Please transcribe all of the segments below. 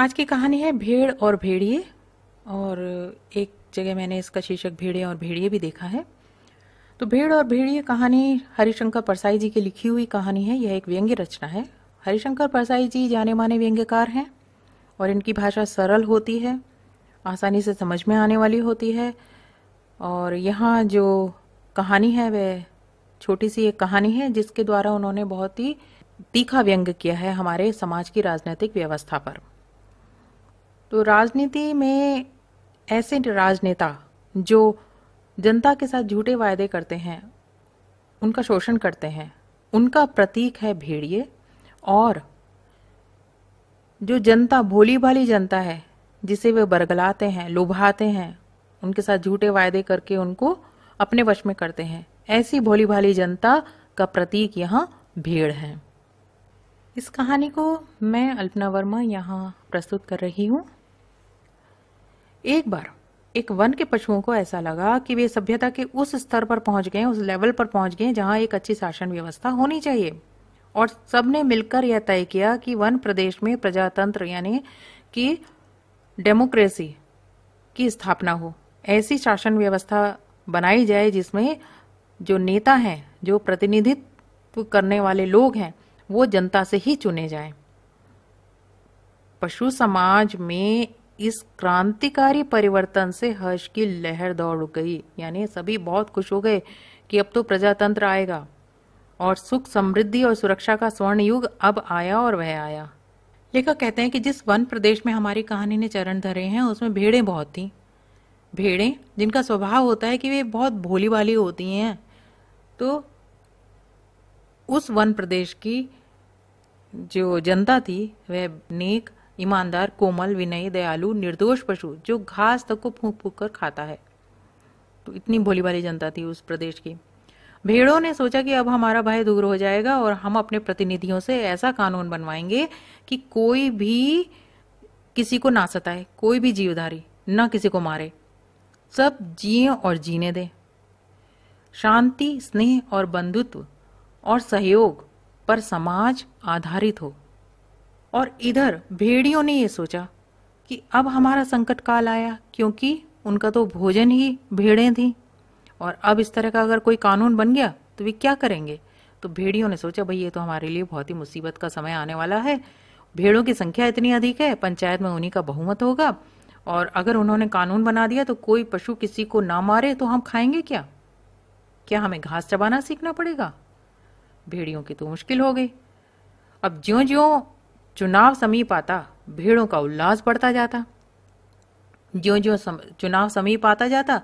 आज की कहानी है भेड़ और भेड़िए और एक जगह मैंने इसका शीर्षक भेड़े और भेड़िए भी देखा है तो भेड़ और भेड़िए कहानी हरिशंकर परसाई जी की लिखी हुई कहानी है यह एक व्यंग्य रचना है हरिशंकर परसाई जी जाने माने व्यंग्यकार हैं और इनकी भाषा सरल होती है आसानी से समझ में आने वाली होती है और यहाँ जो कहानी है वह छोटी सी एक कहानी है जिसके द्वारा उन्होंने बहुत ही तीखा व्यंग किया है हमारे समाज की राजनीतिक व्यवस्था पर तो राजनीति में ऐसे राजनेता जो जनता के साथ झूठे वायदे करते हैं उनका शोषण करते हैं उनका प्रतीक है भेड़िए और जो जनता भोली भाली जनता है जिसे वे बरगलाते हैं लुभाते हैं उनके साथ झूठे वायदे करके उनको अपने वश में करते हैं ऐसी भोली भाली जनता का प्रतीक यहाँ भीड़ है इस कहानी को मैं अल्पना वर्मा यहाँ प्रस्तुत कर रही हूँ एक बार एक वन के पशुओं को ऐसा लगा कि वे सभ्यता के उस स्तर पर पहुंच गए उस लेवल पर पहुंच गए जहां एक अच्छी शासन व्यवस्था होनी चाहिए और सबने मिलकर यह तय किया कि वन प्रदेश में प्रजातंत्र यानी कि डेमोक्रेसी की स्थापना हो ऐसी शासन व्यवस्था बनाई जाए जिसमें जो नेता हैं जो प्रतिनिधित्व करने वाले लोग हैं वो जनता से ही चुने जाएं। पशु समाज में इस क्रांतिकारी परिवर्तन से हर्ष की लहर दौड़ गई यानी सभी बहुत खुश हो गए कि अब तो प्रजातंत्र आएगा और सुख समृद्धि और सुरक्षा का स्वर्ण युग अब आया और वह आया लेखक कहते हैं कि जिस वन प्रदेश में हमारी कहानी ने चरण धरे हैं उसमें भेड़ें बहुत थी भेड़ें जिनका स्वभाव होता है कि वे बहुत भोली वाली होती हैं तो उस वन प्रदेश की जो जनता थी वह नेक ईमानदार कोमल विनयी दयालु निर्दोष पशु जो घास तक को फूक फूक कर खाता है तो इतनी भोली भाली जनता थी उस प्रदेश की भेड़ों ने सोचा कि अब हमारा भय दूर हो जाएगा और हम अपने प्रतिनिधियों से ऐसा कानून बनवाएंगे कि कोई भी किसी को ना सताए कोई भी जीवधारी ना किसी को मारे सब जिए और जीने दें शांति स्नेह और बंधुत्व और सहयोग पर समाज आधारित हो और इधर भेड़ियों ने ये सोचा कि अब हमारा संकट काल आया क्योंकि उनका तो भोजन ही भेड़ें थी और अब इस तरह का अगर कोई कानून बन गया तो वे क्या करेंगे तो भेड़ियों ने सोचा भाई ये तो हमारे लिए बहुत ही मुसीबत का समय आने वाला है भेड़ों की संख्या इतनी अधिक है पंचायत में उन्हीं का बहुमत होगा और अगर उन्होंने कानून बना दिया तो कोई पशु किसी को ना मारे तो हम खाएंगे क्या क्या हमें घास चबाना सीखना पड़ेगा भेड़ियों की तो मुश्किल हो गई अब ज्यो ज्यो चुनाव समीप आता भीड़ों का उल्लास बढ़ता जाता ज्यो ज्यो सम, चुनाव समीप आता जाता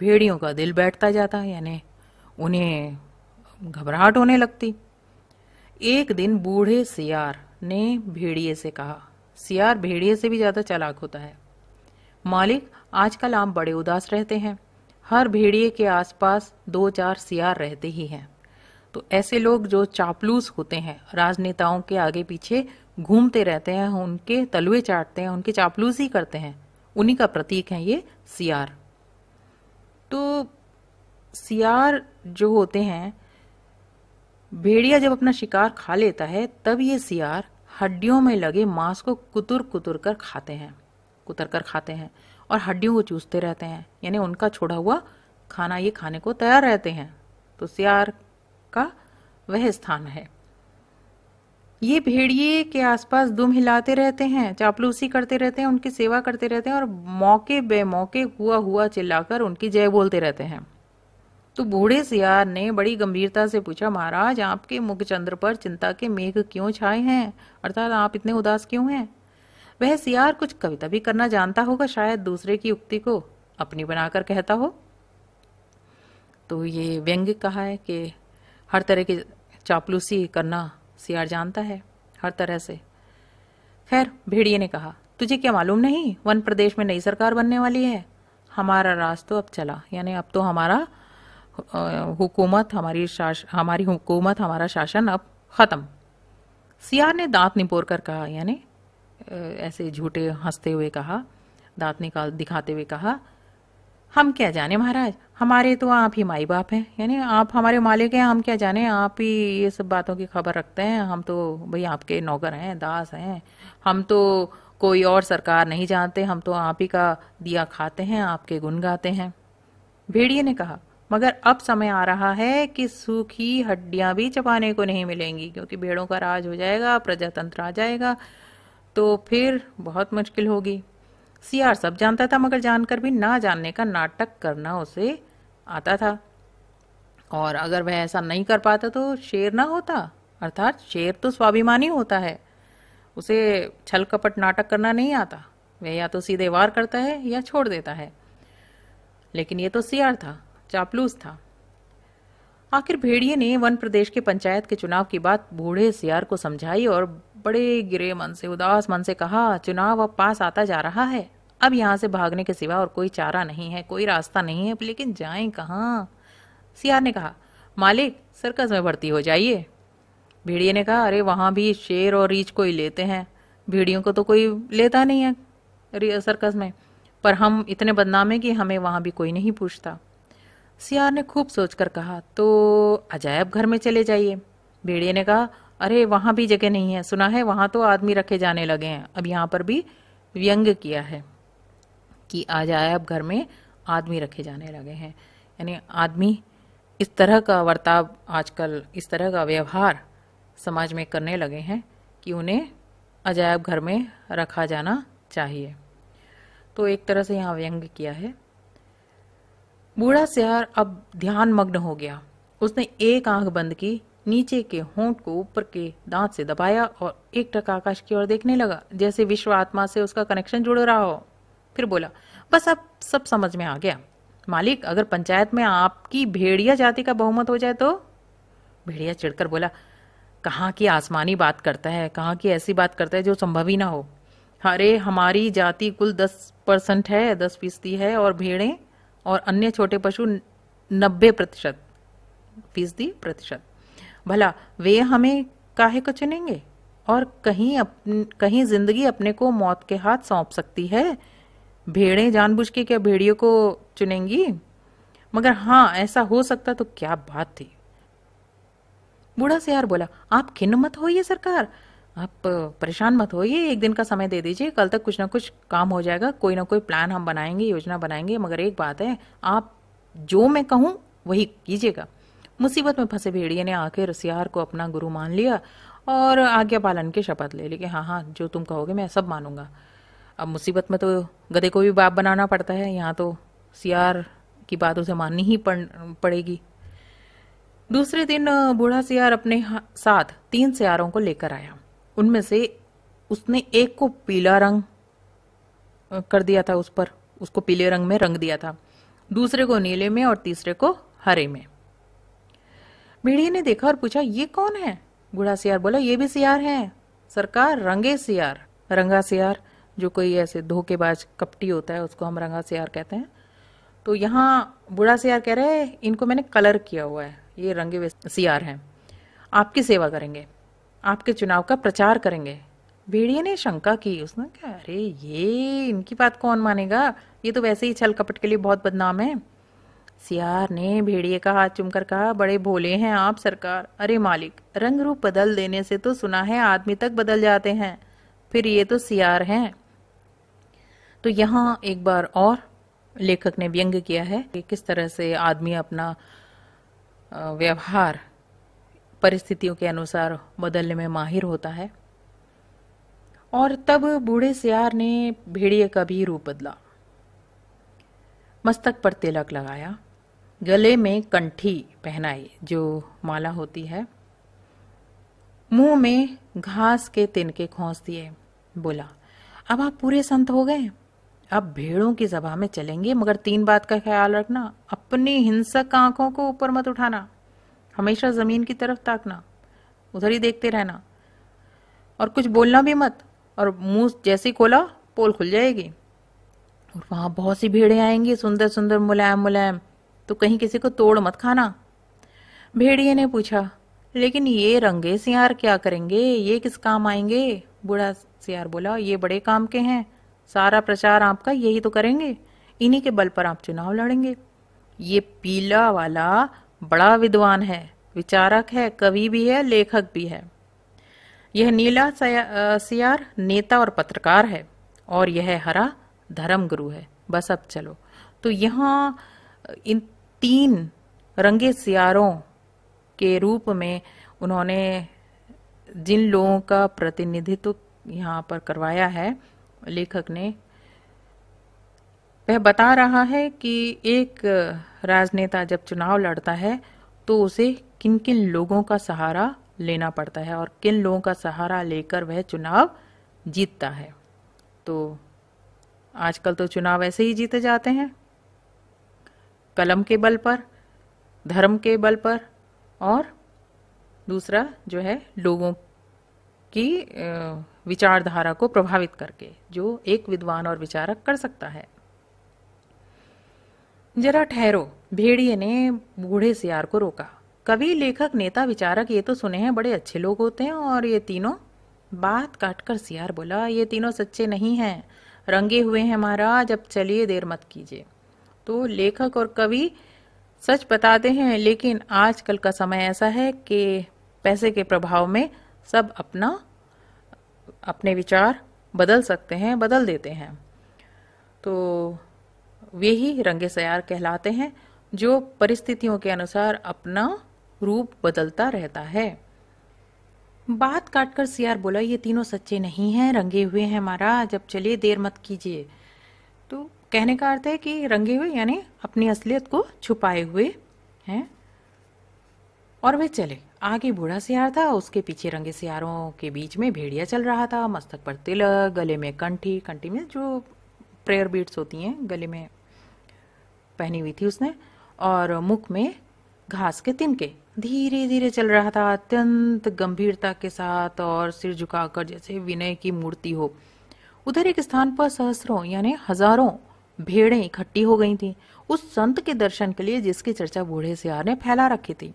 भेड़ियों का दिल बैठता जाता यानी उन्हें घबराहट होने लगती एक दिन बूढ़े सियार ने भेड़िए से कहा सियार भेड़िए से भी ज़्यादा चलाक होता है मालिक आजकल आप बड़े उदास रहते हैं हर भेड़िए के आसपास दो चार सियार रहते ही हैं तो ऐसे लोग जो चापलूस होते हैं राजनेताओं के आगे पीछे घूमते रहते हैं उनके तलवे चाटते हैं उनकी चापलूसी करते हैं उन्हीं का प्रतीक है ये सियार तो सियार जो होते हैं भेड़िया जब अपना शिकार खा लेता है तब ये सियार हड्डियों में लगे मांस को कुतुर कुतुर कर खाते हैं कुतर कर खाते हैं और हड्डियों को चूसते रहते हैं यानी उनका छोड़ा हुआ खाना ये खाने को तैयार रहते हैं तो सियार का वह स्थान है ये भेड़िए के आसपास दुम हिलाते रहते हैं चापलूसी करते रहते हैं उनकी सेवा करते रहते हैं और मौके बे मौके हुआ हुआ चिल्लाकर उनकी जय बोलते रहते हैं तो बूढ़े सियार ने बड़ी गंभीरता से पूछा महाराज आपके मुख चंद्र पर चिंता के मेघ क्यों छाए हैं अर्थात आप इतने उदास क्यों हैं वह सियार कुछ कविता भी करना जानता होगा शायद दूसरे की उक्ति को अपनी बनाकर कहता हो तो ये व्यंग्य कहा है कि हर तरह की चापलूसी करना सियार जानता है हर तरह से खैर भेड़िए ने कहा तुझे क्या मालूम नहीं वन प्रदेश में नई सरकार बनने वाली है हमारा राज तो अब चला यानी अब तो हमारा हुकूमत हमारी शास हमारी हुकूमत हमारा शासन अब ख़त्म सियार ने दांत निपोर कर कहा यानी ऐसे झूठे हंसते हुए कहा दांत निकाल दिखाते हुए कहा हम क्या जाने महाराज हमारे तो आप ही माई बाप हैं यानी आप हमारे मालिक हैं हम क्या जाने आप ही ये सब बातों की खबर रखते हैं हम तो भाई आपके नौकर हैं दास हैं हम तो कोई और सरकार नहीं जानते हम तो आप ही का दिया खाते हैं आपके गुन गाते हैं भेड़िए ने कहा मगर अब समय आ रहा है कि सूखी हड्डियां भी चबाने को नहीं मिलेंगी क्योंकि भेड़ों का राज हो जाएगा प्रजातंत्र आ जाएगा तो फिर बहुत मुश्किल होगी सियार सब जानता था मगर जानकर भी ना जानने का नाटक करना उसे आता था और अगर वह ऐसा नहीं कर पाता तो शेर ना होता अर्थात शेर तो स्वाभिमानी होता है उसे छल कपट नाटक करना नहीं आता वह या तो सीधे वार करता है या छोड़ देता है लेकिन ये तो सियार था चापलूस था आखिर भेड़िए ने वन प्रदेश के पंचायत के चुनाव की बात बूढ़े सियार को समझाई और बड़े गिरे मन से उदास मन से कहा चुनाव अब पास आता जा रहा है अब यहाँ से भागने के सिवा और कोई चारा नहीं है कोई रास्ता नहीं है लेकिन जाए कहाँ सियार ने कहा मालिक सर्कस में भर्ती हो जाइए भेड़िए ने कहा अरे वहाँ भी शेर और रीछ को ही लेते हैं भेड़ियों को तो कोई लेता नहीं है सर्कस में पर हम इतने बदनाम हैं कि हमें वहाँ भी कोई नहीं पूछता सियार ने खूब सोचकर कहा तो अजायब घर में चले जाइए भेड़िए ने कहा अरे वहाँ भी जगह नहीं है सुना है वहाँ तो आदमी रखे जाने लगे हैं अब यहाँ पर भी व्यंग किया है कि अजायब घर में आदमी रखे जाने लगे हैं यानी आदमी इस तरह का वर्ताव आजकल इस तरह का व्यवहार समाज में करने लगे हैं कि उन्हें अजायब घर में रखा जाना चाहिए तो एक तरह से यहाँ व्यंग किया है बूढ़ा सिहार अब ध्यान मग्न हो गया उसने एक आंख बंद की नीचे के होंठ को ऊपर के दांत से दबाया और एक टक आकाश की ओर देखने लगा जैसे विश्व आत्मा से उसका कनेक्शन जुड़ रहा हो फिर बोला बस अब सब समझ में आ गया मालिक अगर पंचायत में आपकी भेड़िया जाति का बहुमत हो जाए तो भेड़िया चिड़कर बोला कहाँ की आसमानी बात करता है कहाँ की ऐसी बात करता है जो संभव ही ना हो अरे हमारी जाति कुल दस परसेंट है दस फीसदी है और भेड़ें और अन्य छोटे पशु नब्बे प्रतिशत फीसदी प्रतिशत भला वे हमें काहे को चुनेंगे और कहीं अपन, कहीं जिंदगी अपने को मौत के हाथ सौंप सकती है भेड़े जानबूझ के क्या भेड़ियों को चुनेंगी मगर हाँ ऐसा हो सकता तो क्या बात थी बूढ़ा सियार बोला आप खिन्न मत हो सरकार आप परेशान मत होइए एक दिन का समय दे दीजिए कल तक कुछ ना कुछ काम हो जाएगा कोई ना कोई प्लान हम बनाएंगे योजना बनाएंगे मगर एक बात है आप जो मैं कहूँ वही कीजिएगा मुसीबत में फंसे भेड़िए ने आखिर सियार को अपना गुरु मान लिया और आज्ञा पालन की शपथ ले ली कि हाँ हाँ जो तुम कहोगे मैं सब मानूंगा अब मुसीबत में तो गधे को भी बाप बनाना पड़ता है यहाँ तो सियार की बात उसे माननी ही पड़ेगी दूसरे दिन बूढ़ा सियार अपने साथ तीन सियारों को लेकर आया उनमें से उसने एक को पीला रंग कर दिया था उस पर उसको पीले रंग में रंग दिया था दूसरे को नीले में और तीसरे को हरे में भेड़िए ने देखा और पूछा ये कौन है बूढ़ा सियार बोला ये भी सियार है सरकार रंगे सियार रंगा सियार जो कोई ऐसे धोखेबाज कपटी होता है उसको हम रंगा सियार कहते हैं तो यहाँ बूढ़ा सियार कह रहे हैं इनको मैंने कलर किया हुआ है ये रंगे सियार हैं आपकी सेवा करेंगे आपके चुनाव का प्रचार करेंगे भेड़िए ने शंका की उसने कहा अरे ये इनकी बात कौन मानेगा ये तो वैसे ही छल कपट के लिए बहुत बदनाम है सियार ने भेड़िए का हाथ चुमकर कहा बड़े भोले हैं आप सरकार अरे मालिक रंग रूप बदल देने से तो सुना है आदमी तक बदल जाते हैं फिर ये तो सियार हैं तो यहाँ एक बार और लेखक ने व्यंग किया है कि किस तरह से आदमी अपना व्यवहार परिस्थितियों के अनुसार बदलने में माहिर होता है और तब बूढ़े सियार ने भेड़िए का भी रूप बदला मस्तक पर तिलक लगाया गले में कंठी पहनाई जो माला होती है मुंह में घास के तिनके खोस दिए बोला अब आप पूरे संत हो गए अब भेड़ों की सभा में चलेंगे मगर तीन बात का ख्याल रखना अपनी हिंसक आंखों को ऊपर मत उठाना हमेशा ज़मीन की तरफ ताकना उधर ही देखते रहना और कुछ बोलना भी मत और मुंह जैसे खोला पोल खुल जाएगी और वहां बहुत सी भेड़े आएंगी सुंदर सुंदर मुलायम मुलायम तो कहीं किसी को तोड़ मत खाना भेड़िए ने पूछा लेकिन ये रंगे सियार क्या करेंगे ये किस काम आएंगे बूढ़ा सियार बोला ये बड़े काम के हैं सारा प्रचार आपका यही तो करेंगे इन्हीं के बल पर आप चुनाव लड़ेंगे ये पीला वाला बड़ा विद्वान है विचारक है कवि भी है लेखक भी है यह नीला सियार नेता और पत्रकार है और यह हरा धर्म गुरु है बस अब चलो तो यहाँ इन तीन रंगे सियारों के रूप में उन्होंने जिन लोगों का प्रतिनिधित्व यहाँ पर करवाया है लेखक ने वह बता रहा है कि एक राजनेता जब चुनाव लड़ता है तो उसे किन किन लोगों का सहारा लेना पड़ता है और किन लोगों का सहारा लेकर वह चुनाव जीतता है तो आजकल तो चुनाव ऐसे ही जीते जाते हैं कलम के बल पर धर्म के बल पर और दूसरा जो है लोगों की विचारधारा को प्रभावित करके जो एक विद्वान और विचारक कर सकता है जरा ठहरो भेड़िए ने बूढ़े सियार को रोका कवि लेखक नेता विचारक ये तो सुने हैं बड़े अच्छे लोग होते हैं और ये तीनों बात काटकर सियार बोला ये तीनों सच्चे नहीं हैं रंगे हुए हैं महाराज अब चलिए देर मत कीजिए तो लेखक और कवि सच बताते हैं लेकिन आजकल का समय ऐसा है कि पैसे के प्रभाव में सब अपना अपने विचार बदल सकते हैं बदल देते हैं तो वे ही रंगे सयार कहलाते हैं जो परिस्थितियों के अनुसार अपना रूप बदलता रहता है बात काटकर सियार बोला ये तीनों सच्चे नहीं हैं रंगे हुए हैं महाराज जब चलिए देर मत कीजिए तो कहने का अर्थ है कि रंगे हुए यानी अपनी असलियत को छुपाए हुए हैं और वे चले आगे बूढ़ा सियार था उसके पीछे रंगे सियारों के बीच में भेड़िया चल रहा था मस्तक पर तिलक गले में कंठी कंठी में जो प्रेयर बीट्स होती हैं गले में पहनी हुई थी उसने और मुख में घास के तिनके धीरे धीरे चल रहा था अत्यंत गंभीरता के साथ और सिर झुकाकर जैसे विनय की मूर्ति हो उधर एक स्थान पर सहस्रों यानी हजारों भेड़े इकट्ठी हो गई थी उस संत के दर्शन के लिए जिसकी चर्चा बूढ़े सियार ने फैला रखी थी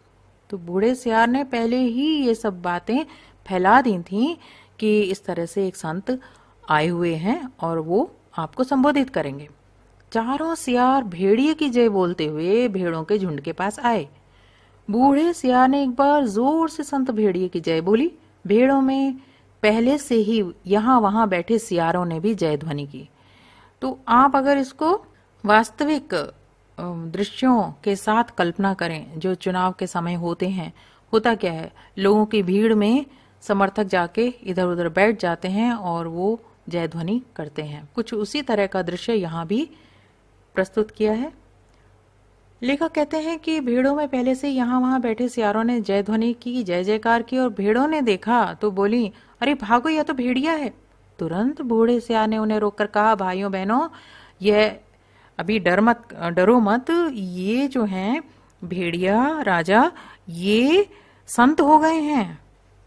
तो बूढ़े सियार ने पहले ही ये सब बातें फैला दी थी कि इस तरह से एक संत आए हुए हैं और वो आपको संबोधित करेंगे चारों सियार भेड़िए की जय बोलते हुए भेड़ों के झुंड के पास आए बूढ़े सियार ने एक बार जोर से संत भेड़िए की जय बोली भेड़ों में पहले से ही यहाँ वहां बैठे सियारों ने भी जय ध्वनि की तो आप अगर इसको वास्तविक दृश्यों के साथ कल्पना करें जो चुनाव के समय होते हैं होता क्या है लोगों की भीड़ में समर्थक जाके इधर उधर बैठ जाते हैं और वो जय ध्वनि करते हैं कुछ उसी तरह का दृश्य यहाँ भी प्रस्तुत किया है लेखक कहते हैं कि भीड़ों में पहले से यहाँ वहाँ बैठे सियारों ने जय ध्वनि की जय जयकार की और भीड़ों ने देखा तो बोली अरे भागो यह तो भेड़िया है तुरंत बूढ़े सियार ने उन्हें रोककर कहा भाइयों बहनों यह अभी डर मत डरो मत ये जो हैं भेड़िया राजा ये संत हो गए हैं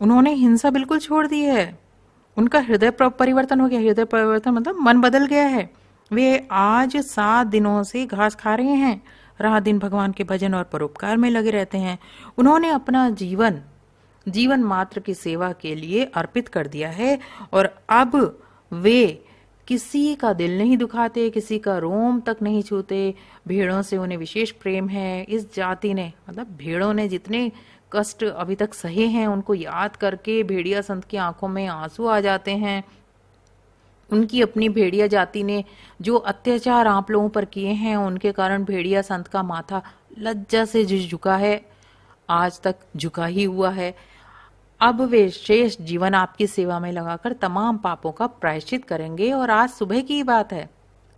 उन्होंने हिंसा बिल्कुल छोड़ दी है उनका हृदय परिवर्तन हो गया हृदय परिवर्तन मतलब मन बदल गया है वे आज सात दिनों से घास खा रहे हैं राह दिन भगवान के भजन और परोपकार में लगे रहते हैं उन्होंने अपना जीवन जीवन मात्र की सेवा के लिए अर्पित कर दिया है और अब वे किसी का दिल नहीं दुखाते किसी का रोम तक नहीं छूते भेड़ों से उन्हें विशेष प्रेम है इस जाति ने मतलब भेड़ों ने जितने कष्ट अभी तक सहे हैं उनको याद करके भेड़िया संत की आंखों में आंसू आ जाते हैं उनकी अपनी भेड़िया जाति ने जो अत्याचार आप लोगों पर किए हैं उनके कारण भेड़िया संत का माथा लज्जा से झुका है आज तक झुका ही हुआ है अब वे शेष जीवन आपकी सेवा में लगाकर तमाम पापों का प्रायश्चित करेंगे और आज सुबह की बात है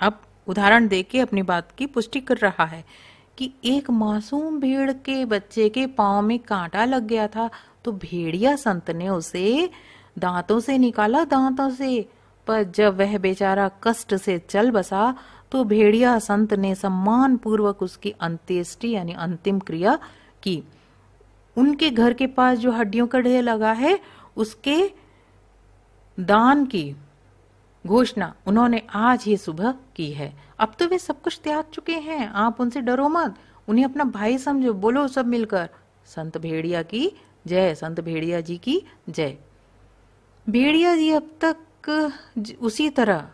अब उदाहरण देके अपनी बात की पुष्टि कर रहा है कि एक मासूम भेड़ के बच्चे के पाँव में कांटा लग गया था तो भेड़िया संत ने उसे दांतों से निकाला दांतों से पर जब वह बेचारा कष्ट से चल बसा तो भेड़िया संत ने सम्मान पूर्वक उसकी अंत्येष्टि यानी अंतिम क्रिया की उनके घर के पास जो हड्डियों का ढेर लगा है उसके दान की घोषणा उन्होंने आज ही सुबह की है अब तो वे सब कुछ त्याग चुके हैं आप उनसे डरो मत उन्हें अपना भाई समझो बोलो सब मिलकर संत भेड़िया की जय संत भेड़िया जी की जय भेड़िया जी अब तक उसी तरह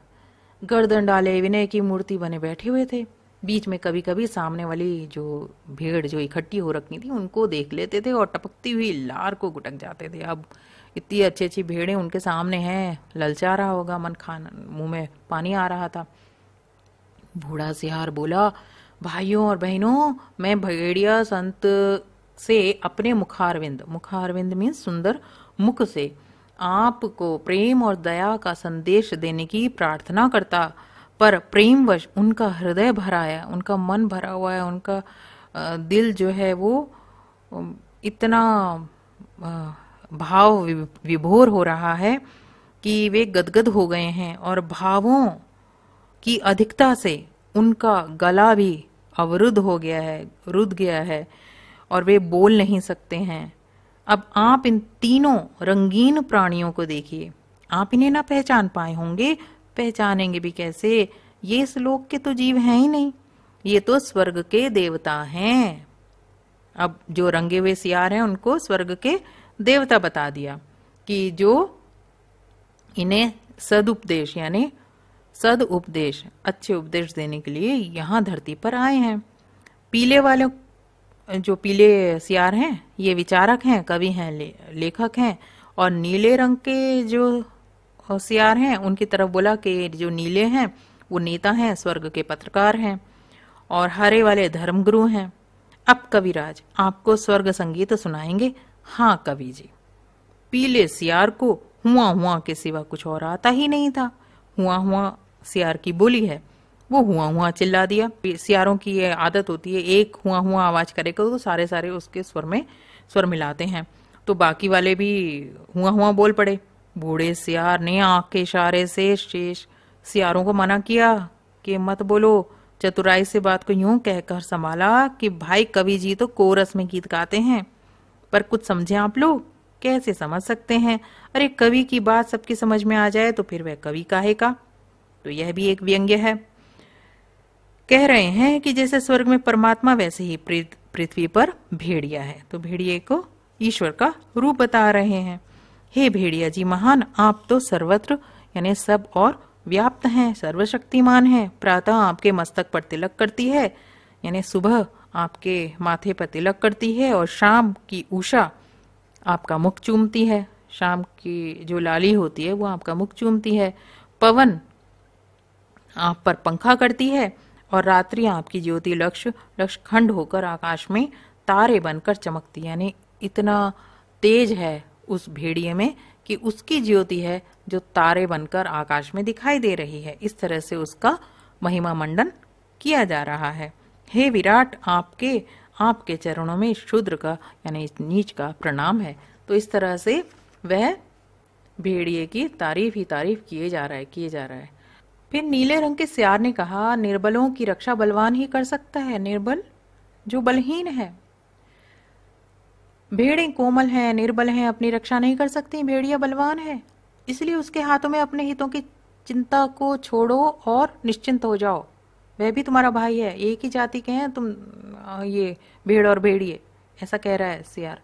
गर्दन डाले विनय की मूर्ति बने बैठे हुए थे बीच में कभी कभी सामने वाली जो भीड़ जो इकट्ठी हो रखनी थी उनको देख लेते थे और टपकती हुई लार को गुटक जाते थे अब इतनी अच्छी अच्छी भीड़ें उनके सामने हैं ललचा रहा होगा मन खान मुंह में पानी आ रहा था बूढ़ा सिहार बोला भाइयों और बहनों मैं भेड़िया संत से अपने मुखारविंद मुखारविंद मीन्स सुंदर मुख से आपको प्रेम और दया का संदेश देने की प्रार्थना करता पर प्रेमवश उनका हृदय भरा है उनका मन भरा हुआ है उनका दिल जो है वो इतना भाव विभोर हो रहा है कि वे गदगद हो गए हैं और भावों की अधिकता से उनका गला भी अवरुद्ध हो गया है रुद गया है और वे बोल नहीं सकते हैं अब आप इन तीनों रंगीन प्राणियों को देखिए आप इन्हें ना पहचान पाए होंगे पहचानेंगे भी कैसे ये इस लोक के तो जीव हैं ही नहीं ये तो स्वर्ग के देवता हैं अब जो रंगे हुए सियार हैं उनको स्वर्ग के देवता बता दिया कि जो इन्हें सदउपदेश यानी सद उपदेश अच्छे उपदेश देने के लिए यहां धरती पर आए हैं पीले वालों जो पीले सियार हैं ये विचारक हैं कवि हैं ले, लेखक हैं और नीले रंग के जो सियार हैं उनकी तरफ बोला कि जो नीले हैं वो नेता हैं स्वर्ग के पत्रकार हैं और हरे वाले धर्मगुरु हैं अब कविराज आपको स्वर्ग संगीत सुनाएंगे हाँ कवि जी पीले सियार को हुआ हुआ के सिवा कुछ और आता ही नहीं था हुआ हुआ सियार की बोली है वो हुआ हुआ चिल्ला दिया सियारों की ये आदत होती है एक हुआ हुआ आवाज़ करेगा तो सारे सारे उसके स्वर में स्वर मिलाते हैं तो बाकी वाले भी हुआ हुआ बोल पड़े बूढ़े सियार ने आँख के इशारे से शेष सियारों को मना किया कि मत बोलो चतुराई से बात को यूं कहकर संभाला कि भाई कवि जी तो कोरस में गीत गाते हैं पर कुछ समझे आप लोग कैसे समझ सकते हैं अरे कवि की बात सबकी समझ में आ जाए तो फिर वह कवि काहे का तो यह भी एक व्यंग्य है कह रहे हैं कि जैसे स्वर्ग में परमात्मा वैसे ही पृथ्वी पर भेड़िया है तो भेड़िए को ईश्वर का रूप बता रहे हैं हे भेड़िया जी महान आप तो सर्वत्र यानी सब और व्याप्त हैं सर्वशक्तिमान हैं प्रातः आपके मस्तक पर तिलक करती है यानी सुबह आपके माथे पर तिलक करती है और शाम की उषा आपका मुख चूमती है शाम की जो लाली होती है वो आपका मुख चूमती है पवन आप पर पंखा करती है और रात्रि आपकी ज्योति लक्ष्य लक्ष्य खंड होकर आकाश में तारे बनकर चमकती यानी इतना तेज है उस भेड़िए में कि उसकी ज्योति है जो तारे बनकर आकाश में दिखाई दे रही है इस तरह से उसका महिमा मंडन किया जा रहा है हे विराट आपके आपके चरणों में शूद्र का यानी नीच का प्रणाम है तो इस तरह से वह भेड़िए की तारीफ ही तारीफ किए जा रहा है किए जा रहा है फिर नीले रंग के सियार ने कहा निर्बलों की रक्षा बलवान ही कर सकता है निर्बल जो बलहीन है भेड़े कोमल हैं निर्बल हैं अपनी रक्षा नहीं कर सकती भेड़िया बलवान है इसलिए उसके हाथों में अपने हितों की चिंता को छोड़ो और निश्चिंत हो जाओ वह भी तुम्हारा भाई है एक ही जाति के हैं तुम ये भेड़ और भेड़िए ऐसा कह रहा है सियार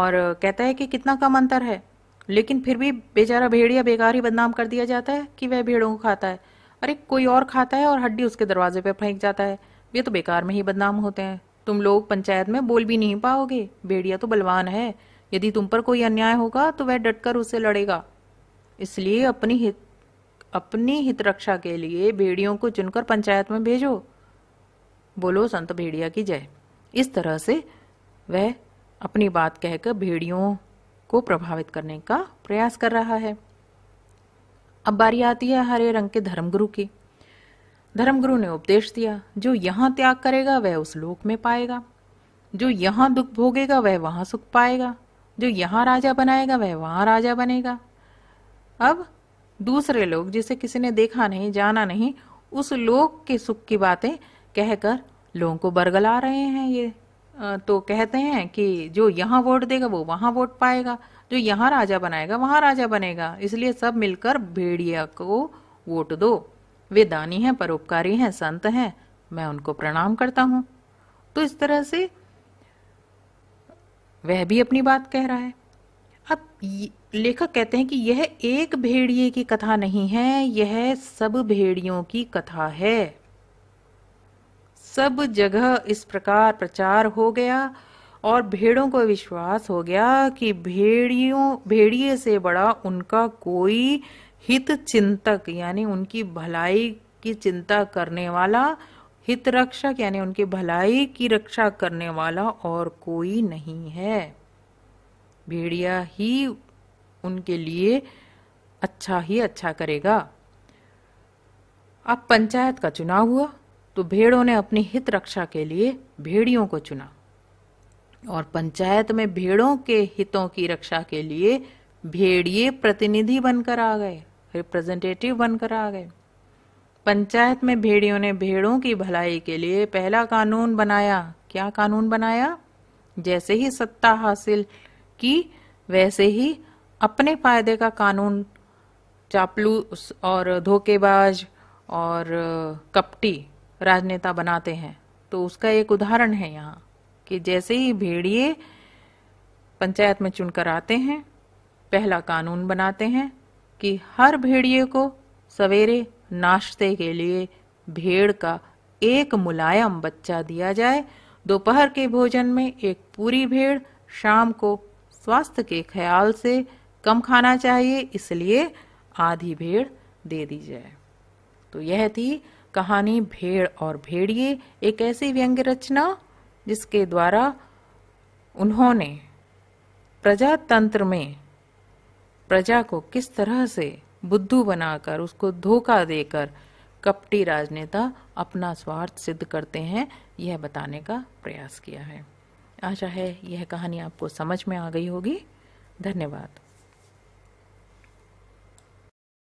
और कहता है कि कितना कम अंतर है लेकिन फिर भी बेचारा भेड़िया बेकार ही बदनाम कर दिया जाता है कि वह भेड़ों को खाता है अरे कोई और खाता है और हड्डी उसके दरवाजे पर फेंक जाता है ये तो बेकार में ही बदनाम होते हैं तुम लोग पंचायत में बोल भी नहीं पाओगे भेड़िया तो बलवान है यदि तुम पर कोई अन्याय होगा तो वह डटकर उससे लड़ेगा इसलिए अपनी हित अपनी हित रक्षा के लिए भेड़ियों को चुनकर पंचायत में भेजो बोलो संत भेड़िया की जय इस तरह से वह अपनी बात कहकर भेड़ियों को प्रभावित करने का प्रयास कर रहा है अब बारी आती है हरे रंग के धर्मगुरु की धर्मगुरु ने उपदेश दिया जो यहाँ त्याग करेगा वह उस लोक में पाएगा जो यहाँ दुख भोगेगा वह वहाँ सुख पाएगा जो यहाँ राजा बनाएगा वह वहाँ राजा बनेगा अब दूसरे लोग जिसे किसी ने देखा नहीं जाना नहीं उस लोक के सुख की बातें कहकर लोगों को बरगला रहे हैं ये तो कहते हैं कि जो यहाँ वोट देगा वो वहाँ वोट पाएगा जो यहाँ राजा बनाएगा वहां राजा बनेगा इसलिए सब मिलकर भेड़िया को वोट दो वे दानी हैं परोपकारी हैं संत हैं मैं उनको प्रणाम करता हूं तो इस तरह से वह भी अपनी बात कह रहा है अब लेखक कहते हैं कि यह एक भेड़िए की कथा नहीं है यह सब भेड़ियों की कथा है सब जगह इस प्रकार प्रचार हो गया और भेड़ों को विश्वास हो गया कि भेड़ियों भेड़िए से बड़ा उनका कोई हित चिंतक यानी उनकी भलाई की चिंता करने वाला हित रक्षक यानी उनकी भलाई की रक्षा करने वाला और कोई नहीं है भेड़िया ही उनके लिए अच्छा ही अच्छा करेगा अब पंचायत का चुनाव हुआ तो भेड़ों ने अपनी हित रक्षा के लिए भेड़ियों को चुना और पंचायत में भेड़ों के हितों की रक्षा के लिए भेड़िए प्रतिनिधि बनकर आ गए रिप्रेजेंटेटिव बनकर आ गए पंचायत में भेड़ियों ने भेड़ों की भलाई के लिए पहला कानून बनाया क्या कानून बनाया जैसे ही सत्ता हासिल की वैसे ही अपने फायदे का कानून चापलूस और धोखेबाज और कपटी राजनेता बनाते हैं तो उसका एक उदाहरण है यहाँ कि जैसे ही भेड़िए पंचायत में चुनकर आते हैं पहला कानून बनाते हैं कि हर भेड़िए को सवेरे नाश्ते के लिए भेड़ का एक मुलायम बच्चा दिया जाए दोपहर के भोजन में एक पूरी भेड़ शाम को स्वास्थ्य के ख्याल से कम खाना चाहिए इसलिए आधी भेड़ दे दी जाए तो यह थी कहानी भेड़ और भेड़िए एक ऐसी व्यंग्य रचना जिसके द्वारा उन्होंने प्रजातंत्र में प्रजा को किस तरह से बुद्धू बनाकर उसको धोखा देकर कपटी राजनेता अपना स्वार्थ सिद्ध करते हैं यह बताने का प्रयास किया है आशा है यह कहानी आपको समझ में आ गई होगी धन्यवाद